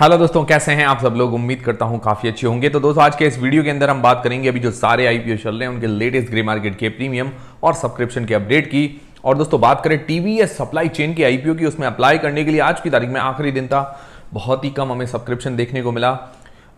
hello दोस्तों कैसे हैं आप सब लोग उम्मीद करता हूं काफ़ी अच्छे होंगे तो दोस्तों आज के इस वीडियो के अंदर हम बात करेंगे अभी जो सारे आईपीओ चल रहे हैं उनके लेटेस्ट ग्रे मार्केट के प्रीमियम और सब्सक्रिप्शन के अपडेट की और दोस्तों बात करें टीवीएस सप्लाई चेन के आईपीओ की उसमें अप्लाई करने के लिए आज की तारीख में आखिरी दिन था बहुत ही कम हमें सब्सक्रिप्शन देखने को मिला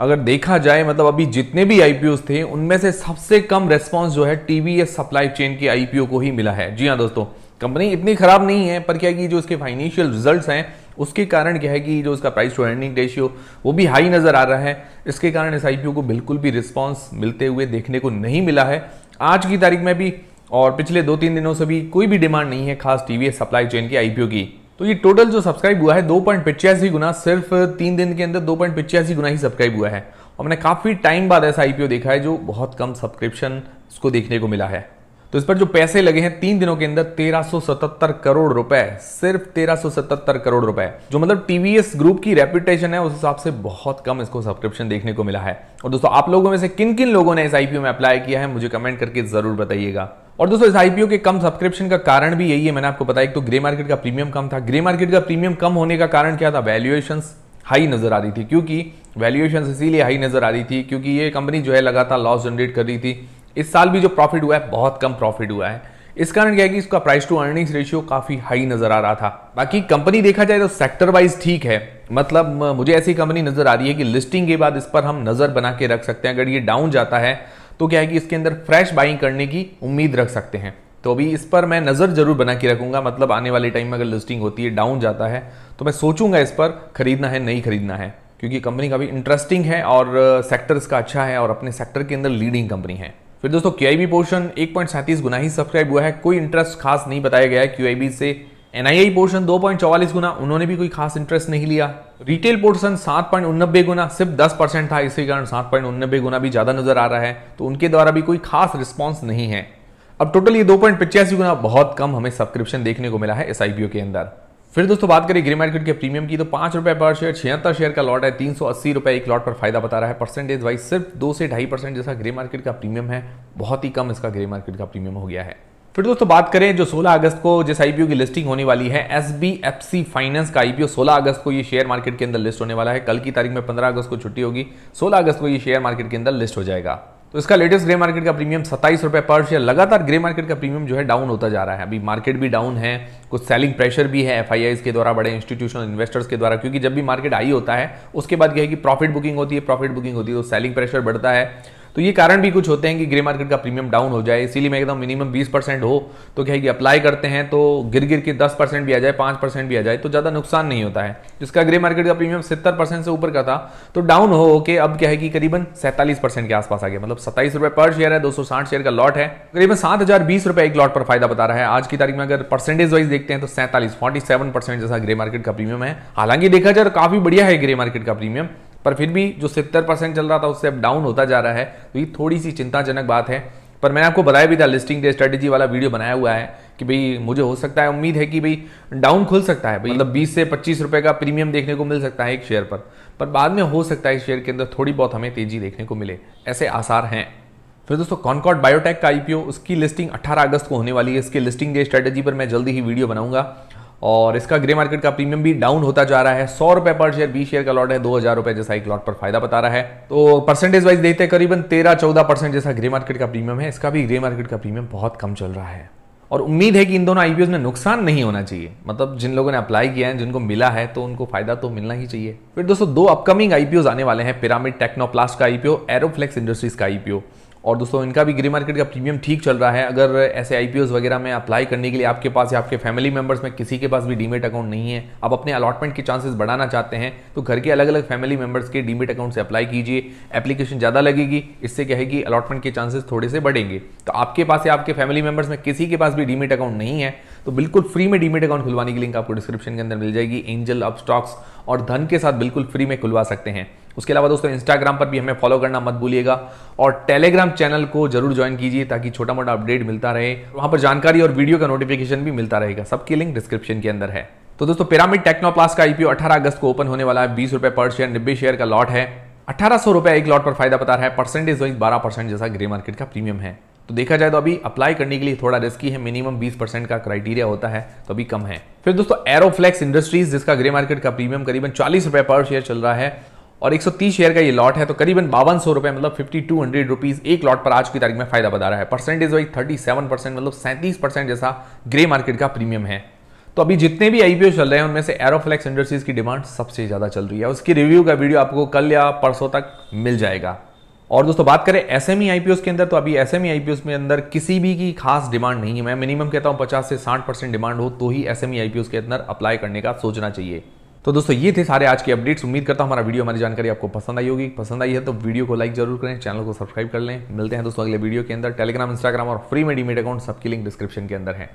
अगर देखा जाए मतलब अभी जितने भी आईपीओ थे उनमें से सबसे कम रेस्पॉन्स जो है टीवीएस सप्लाई चेन के आईपीओ को ही मिला है जी हाँ दोस्तों कंपनी इतनी खराब नहीं है पर क्या कि जो इसके फाइनेंशियल रिजल्ट हैं उसके कारण क्या है कि जो इसका प्राइस टू अर्निंग रेशियो वो भी हाई नज़र आ रहा है इसके कारण इस आई को बिल्कुल भी रिस्पॉन्स मिलते हुए देखने को नहीं मिला है आज की तारीख में भी और पिछले दो तीन दिनों से भी कोई भी डिमांड नहीं है खास टी सप्लाई चेन की आईपीओ की तो ये टोटल जो सब्सक्राइब हुआ है दो पॉइंट गुना सिर्फ तीन दिन के अंदर दो पॉइंट पिचासी गुना ही सब्सक्राइब हुआ है और मैंने काफ़ी टाइम बाद ऐसा आईपीओ देखा है जो बहुत कम सब्सक्रिप्शन उसको देखने को मिला है तो इस पर जो पैसे लगे हैं तीन दिनों के अंदर 1377 करोड़ रुपए सिर्फ 1377 करोड़ रुपए जो मतलब टीवीएस ग्रुप की रेपुटेशन है उस हिसाब से बहुत कम इसको सब्सक्रिप्शन देखने को मिला है और दोस्तों आप लोगों में से किन किन लोगों ने इस आईपीओ में अप्लाई किया है मुझे कमेंट करके जरूर बताइएगा और दोस्तों इस आईपीओ के कम सब्सक्रिप्शन का कारण भी यही है मैंने आपको बताया एक तो ग्रे मार्केट का प्रीमियम कम था ग्रे मार्केट का प्रीमियम कम होने का कारण क्या था वैल्यूएशन हाई नजर आ रही थी क्योंकि वैल्यूएशन इसीलिए हाई नजर आ रही थी क्योंकि ये कंपनी जो है लगातार लॉस जनरेट कर रही थी इस साल भी जो प्रॉफिट हुआ है बहुत कम प्रॉफिट हुआ है इस कारण क्या है कि इसका प्राइस टू अर्निंग्स रेशियो काफ़ी हाई नज़र आ रहा था बाकी कंपनी देखा जाए तो सेक्टर वाइज ठीक है मतलब मुझे ऐसी कंपनी नज़र आ रही है कि लिस्टिंग के बाद इस पर हम नज़र बना के रख सकते हैं अगर ये डाउन जाता है तो क्या है कि इसके अंदर फ्रेश बाइंग करने की उम्मीद रख सकते हैं तो अभी इस पर मैं नज़र जरूर बना के रखूंगा मतलब आने वाले टाइम में अगर लिस्टिंग होती है डाउन जाता है तो मैं सोचूंगा इस पर खरीदना है नहीं खरीदना है क्योंकि कंपनी काफ़ी इंटरेस्टिंग है और सेक्टर का अच्छा है और अपने सेक्टर के अंदर लीडिंग कंपनी है फिर दोस्तों क्यू आई पोर्शन एक पॉइंट सैंतीस गुना ही सब्सक्राइब हुआ है कोई इंटरेस्ट खास नहीं बताया गया है क्यू से एन पोर्शन दो पॉइंट चौवालीस गुना उन्होंने भी कोई खास इंटरेस्ट नहीं लिया रिटेल पोर्शन सात पॉइंट उन्नबे गुना सिर्फ दस परसेंट था इसी कारण सात पॉइंट उन्नबे गुना भी ज़्यादा नजर आ रहा है तो उनके द्वारा भी कोई खास रिस्पॉन्स नहीं है अब टोटल ये दो पॉइंट पचासी गुना बहुत कम हमें सब्सक्रिप्शन देखने को मिला है एस के अंदर फिर दोस्तों बात करें ग्रे मार्केट के प्रीमियम की तो पांच रुपये पर शेयर छिहत्तर शेयर का लॉट है तीन सौ अस्सी रुपए एक लॉट पर फायदा बता रहा है परसेंटेज वाइज सिर्फ दो से ढाई परसेंट जैसा ग्रे मार्केट का प्रीमियम है बहुत ही कम इसका ग्रे मार्केट का प्रीमियम हो गया है फिर दोस्तों बात करें जो 16 अगस्त को जिस आईपीओ की लिस्टिंग होने वाली है S B F C finance का आईपीओ 16 अगस्त को ये शेयर मार्केट के अंदर लिस्ट होने वाला है कल की तारीख में 15 अगस्त को छुट्टी होगी 16 अगस्त को ये शेयर मार्केट के अंदर लिस्ट हो जाएगा तो इसका लेटेस्ट ग्रे मार्केट का प्रीमियम सत्ताईस रुपये पर शेयर लगातार ग्रे मार्केट का प्रीमियम जो है डाउन होता जा रहा है अभी मार्केट भी डाउन है कुछ सेलिंग प्रेशर भी है एफ के द्वारा बड़े इंस्टीट्यूशनल इन्वेस्टर्स के द्वारा क्योंकि जब भी मार्केट हाई होता है उसके बाद क्या है कि प्रॉफिट बुकिंग होती है प्रॉफिट बुकिंग होती है तो सेलिंग प्रेशर बढ़ता है तो ये कारण भी कुछ होते हैं कि ग्रे मार्केट का प्रीमियम डाउन हो जाए इसीलिए मैं एकदम मिनिमम 20 परसेंट हो तो क्या है कि अप्लाई करते हैं तो गिर गिर के 10 परसेंट भी आ जाए 5 परसेंट भी आ जाए तो ज़्यादा नुकसान नहीं होता है जिसका ग्रे मार्केट का प्रीमियम सत्तर परसेंट से ऊपर का था तो डाउन हो के अब क्या है कि करीबन सैंतालीस परसेंट के आसपास आ गया मतलब सत्ताईस रुपये पर शेयर है दो शेयर का लॉट है करीबन सात हज़ार बीस रुपए एक लॉट पर फायदा बता रहा है आज की तारीख में अगर परसेंटेज वाइज देखते हैं तो सैंतालीस फोर्टी सेवन परसेंट जैसा ग्रे मार्केट का प्रीमियम है हालांकि देखा जाए तो काफ़ी बढ़िया है ग्रे मार्केट का प्रीमियम पर फिर भी जो सत्तर परसेंट चल रहा था उससे अब डाउन होता जा रहा है तो ये थोड़ी सी चिंताजनक बात है पर मैंने आपको बताया भी था लिस्टिंग डे स्ट्रेटेजी वाला वीडियो बनाया हुआ है कि भाई मुझे हो सकता है उम्मीद है कि भाई डाउन खुल सकता है मतलब 20 से 25 रुपए का प्रीमियम देखने को मिल सकता है एक शेयर पर पर बाद में हो सकता है इस शेयर के अंदर थोड़ी बहुत हमें तेजी देखने को मिले ऐसे आसार हैं फिर दोस्तों कॉनकॉट बायोटेक का आईपीओ उसकी लिस्टिंग 18 अगस्त को होने वाली है इसके लिस्टिंग डे स्ट्रेटेजी पर मैं जल्दी ही वीडियो बनाऊंगा और इसका ग्रे मार्केट का प्रीमियम भी डाउन होता जा रहा है सौ रुपए पर शेयर बीस शेयर का लॉट है दो हज़ार रुपये जैसा एक लॉट पर फायदा बता रहा है तो परसेंटेज वाइज देखते हैं करीबन तेरह चौदह परसेंट जैसा ग्रे मार्केट का प्रीमियम है इसका भी ग्रे मार्केट का प्रीमियम बहुत कम चल रहा है और उम्मीद है कि इन दोनों आईपीओ में नुकसान नहीं होना चाहिए मतलब जिन लोगों ने अप्लाई किया है जिनको मिला है तो उनको फायदा तो मिलना ही चाहिए फिर दोस्तों दो अपकमिंग आईपीओ आने वाले हैं पिरामिड टेक्नोप्लास्ट का आईपीओ एरोफ्लेक्स इंडस्ट्रीज का आईपीओ और दोस्तों इनका भी ग्रे मार्केट का प्रीमियम ठीक चल रहा है अगर ऐसे आई वगैरह में अप्लाई करने के लिए आपके पास या आपके फैमिली मेम्बर्स में किसी के पास भी डीमेट अकाउंट नहीं है आप अपने अलॉटमेंट के चांसेस बढ़ाना चाहते हैं तो घर के अलग अलग फैमिली मेम्बर्स के डीमेट अकाउंट से अप्लाई कीजिए एप्लीकेशन ज़्यादा लगेगी इससे क्या है कि अलॉटमेंट के चांसेस थोड़े से बढ़ेंगे तो आपके पास या आपके फैमिली मेम्बर्स में किसी के पास भी डीमेट अकाउंट नहीं है तो बिल्कुल फ्री में डीमेट अकाउंट खुलवाने की लिंक आपको डिस्क्रिप्शन के अंदर मिल जाएगी एंजल आप स्टॉक्स और धन के साथ बिल्कुल फ्री में खुलवा सकते हैं उसके अलावा दोस्तों इंस्टाग्राम पर भी हमें फॉलो करना मत भूलिएगा और टेलीग्राम चैनल को जरूर ज्वाइन कीजिए ताकि छोटा मोटा अपडेट मिलता रहे वहां पर जानकारी और वीडियो का नोटिफिकेशन भी मिलता रहेगा सबकी लिंक डिस्क्रिप्शन के अंदर है तो दोस्तों पिरामिड टेक्नोप्लास का आईपीओ 18 अगस्त को ओपन होने वाला है बीस रुपए पर शेयर नब्बे शेयर का लॉट है अठारह सौ रुपए एक लॉट पर फायदा बता रहा है परसेंटेज वाइज बारह परसेंट जैसा ग्रे मार्केट का प्रीमियम है तो देखा जाए तो अभी अप्लाई करने के लिए थोड़ा रिस्की है मिनिमम 20 परसेंट का क्राइटेरिया होता है तो अभी कम है फिर दोस्तों एरोफ्लेक्स इंडस्ट्रीज जिसका ग्रे मार्केट का प्रीमियम करीबन चालीस रुपए पर शेयर चल रहा है और 130 शेयर का ये लॉट है तो करीबन बावन सौ रुपए मतलब फिफ्टी टू हंड्रेड रुपीज एक लॉट पर आज की तारीख में फायदा बता रहा है परसेंटेज वाइज सेवन परसेंट मतलब सैंतीस परसेंट जैसा ग्रे मार्केट का प्रीमियम है तो अभी जितने भी आईपीओ चल रहे हैं उनमें से एरोफ्लेक्स इंडस्ट्रीज की डिमांड सबसे ज्यादा चल रही है उसकी रिव्यू का वीडियो आपको कल या परसों तक मिल जाएगा और दोस्तों बात करें एस एम e के अंदर तो अभी एस एम e में अंदर किसी भी की खास डिमांड नहीं है मैं मिनिमम कहता हूं 50 से 60 परसेंट डिमांड हो तो ही एस एम e के अंदर अप्लाई करने का सोचना चाहिए तो दोस्तों ये थे सारे आज के अपडेट्स उम्मीद करता हूं हमारा वीडियो हमारी जानकारी आपको पसंद आई होगी पसंद आई है तो वीडियो को लाइक जरूर करें चैनल को सब्सक्राइब कर लें मिलते हैं दोस्तों अगले वीडियो के अंदर टेलीग्राम इंस्टाग्राम और फ्री में अकाउंट सबकी लिंक डिस्क्रिप्शन के अंदर है